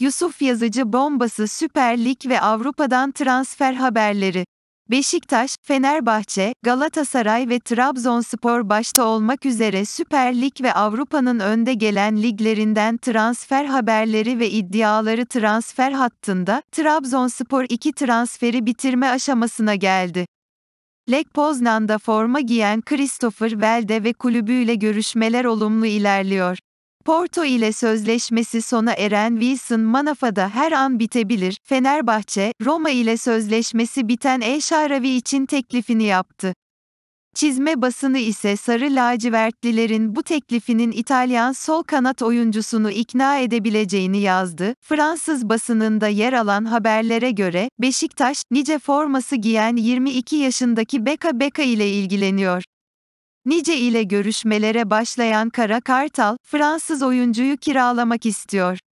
Yusuf Yazıcı bombası Süper Lig ve Avrupa'dan transfer haberleri. Beşiktaş, Fenerbahçe, Galatasaray ve Trabzonspor başta olmak üzere Süper Lig ve Avrupa'nın önde gelen liglerinden transfer haberleri ve iddiaları transfer hattında, Trabzonspor 2 transferi bitirme aşamasına geldi. Lek Poznan'da forma giyen Christopher Velde ve kulübüyle görüşmeler olumlu ilerliyor. Porto ile sözleşmesi sona eren Wilson Manafa'da her an bitebilir. Fenerbahçe, Roma ile sözleşmesi biten El Şaravi için teklifini yaptı. Çizme basını ise sarı lacivertlilerin bu teklifinin İtalyan sol kanat oyuncusunu ikna edebileceğini yazdı. Fransız basınında yer alan haberlere göre Beşiktaş nice forması giyen 22 yaşındaki Beka Beka ile ilgileniyor. Nice ile görüşmelere başlayan Kara Kartal, Fransız oyuncuyu kiralamak istiyor.